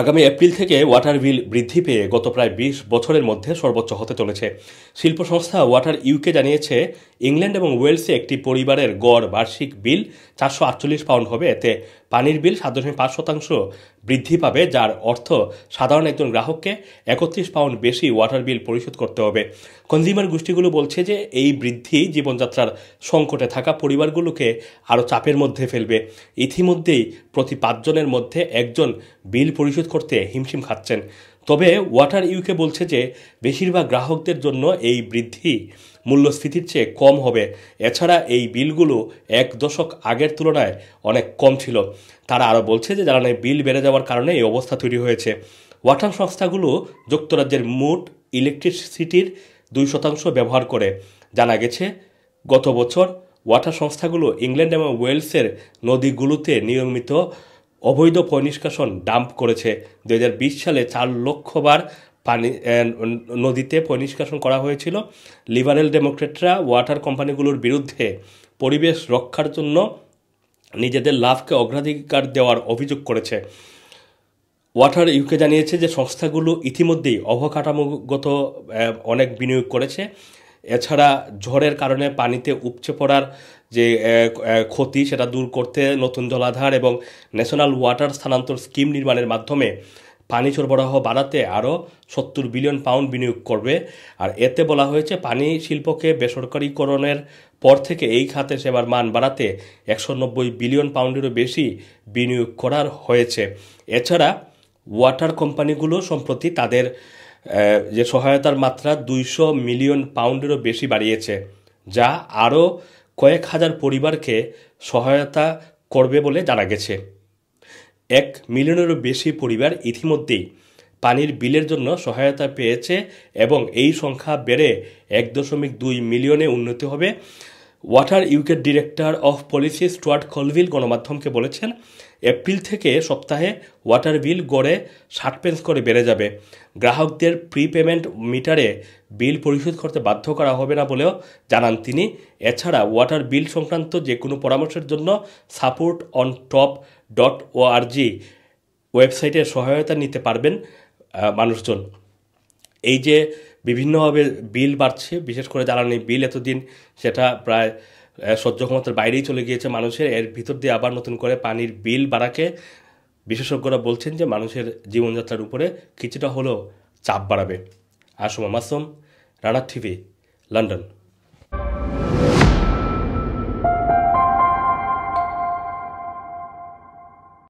আগামী এপ্রিল থেকে ওয়াটার বিল বৃদ্ধি পেয়ে গত প্রায় বিশ বছরের মধ্যে সর্বোচ্চ হতে চলেছে শিল্প সংস্থা ওয়াটার ইউকে জানিয়েছে ইংল্যান্ড এবং ওয়েলসে একটি পরিবারের গড় বার্ষিক বিল চারশো আটচল্লিশ পাউন্ড হবে এতে পানির বিল সাত দশমিক পাঁচ শতাংশ বৃদ্ধি পাবে যার অর্থ সাধারণ একজন গ্রাহককে একত্রিশ পাউন্ড বেশি ওয়াটার বিল পরিশোধ করতে হবে কনজিউমার গোষ্ঠীগুলো বলছে যে এই বৃদ্ধি জীবনযাত্রার সংকটে থাকা পরিবারগুলোকে আরও চাপের মধ্যে ফেলবে ইতিমধ্যেই প্রতি পাঁচজনের মধ্যে একজন বিল পরিশোধ করতে হিমশিম খাচ্ছেন তবে ওয়াটার ইউকে বলছে যে বেশিরভাগ গ্রাহকদের জন্য এই বৃদ্ধি মূল্যস্ফীতির চেয়ে কম হবে এছাড়া এই বিলগুলো এক দশক আগের তুলনায় অনেক কম ছিল তারা আরও বলছে যে জ্বালানি বিল বেড়ে যাওয়ার কারণে এই অবস্থা তৈরি হয়েছে ওয়াটার সংস্থাগুলো যুক্তরাজ্যের মোট ইলেকট্রিসিটির দুই শতাংশ ব্যবহার করে জানা গেছে গত বছর ওয়াটার সংস্থাগুলো ইংল্যান্ড এবং ওয়েলসের নদীগুলোতে নিয়মিত অবৈধ পয়নিষ্কাশন ডাম্প করেছে দু সালে চার লক্ষবার পানি নদীতে পয়নিষ্কাশন করা হয়েছিল লিবারেল ডেমোক্রেটরা ওয়াটার কোম্পানিগুলোর বিরুদ্ধে পরিবেশ রক্ষার জন্য নিজেদের লাভকে অগ্রাধিকার দেওয়ার অভিযোগ করেছে ওয়াটার ইউকে জানিয়েছে যে সংস্থাগুলো ইতিমধ্যেই অবকাঠামোগত অনেক বিনিয়োগ করেছে এছাড়া ঝড়ের কারণে পানিতে উপচে পড়ার যে ক্ষতি সেটা দূর করতে নতুন জলাধার এবং ন্যাশনাল ওয়াটার স্থানান্তর স্কিম নির্মাণের মাধ্যমে পানি সরবরাহ বাড়াতে আরও সত্তর বিলিয়ন পাউন্ড বিনিয়োগ করবে আর এতে বলা হয়েছে পানি শিল্পকে বেসরকারীকরণের পর থেকে এই খাতে সেবার মান বাড়াতে একশো নব্বই বিলিয়ন পাউন্ডেরও বেশি বিনিয়োগ করার হয়েছে এছাড়া ওয়াটার কোম্পানিগুলো সম্প্রতি তাদের যে সহায়তার মাত্রা দুইশো মিলিয়ন পাউন্ডেরও বেশি বাড়িয়েছে যা আরও কয়েক হাজার পরিবারকে সহায়তা করবে বলে জানা গেছে এক মিলিয়নেরও বেশি পরিবার ইতিমধ্যেই পানির বিলের জন্য সহায়তা পেয়েছে এবং এই সংখ্যা বেড়ে এক দশমিক দুই মিলিয়নে উন্নতি হবে ওয়াটার ইউকের director of policy Stuart Colville গণমাধ্যমকে বলেছেন এপ্রিল থেকে সপ্তাহে ওয়াটার বিল গড়ে ষাট পেন্স করে বেড়ে যাবে গ্রাহকদের প্রিপেমেন্ট মিটারে বিল পরিশোধ করতে বাধ্য করা হবে না বলেও জানান তিনি এছাড়া ওয়াটার বিল সংক্রান্ত যে কোনো পরামর্শের জন্য support on top dot ORG ওয়েবসাইটের সহায়তা নিতে পারবেন মানুষজন এই যে বিভিন্নভাবে বিল বাড়ছে বিশেষ করে জ্বালানি বিল এতদিন সেটা প্রায় সহ্য ক্ষমতার বাইরেই চলে গিয়েছে মানুষের এর ভিতর দিয়ে আবার নতুন করে পানির বিল বাড়াকে বিশেষজ্ঞরা বলছেন যে মানুষের জীবনযাত্রার উপরে কিছুটা হলেও চাপ বাড়াবে আসম মাসুম রানা টিভি লন্ডন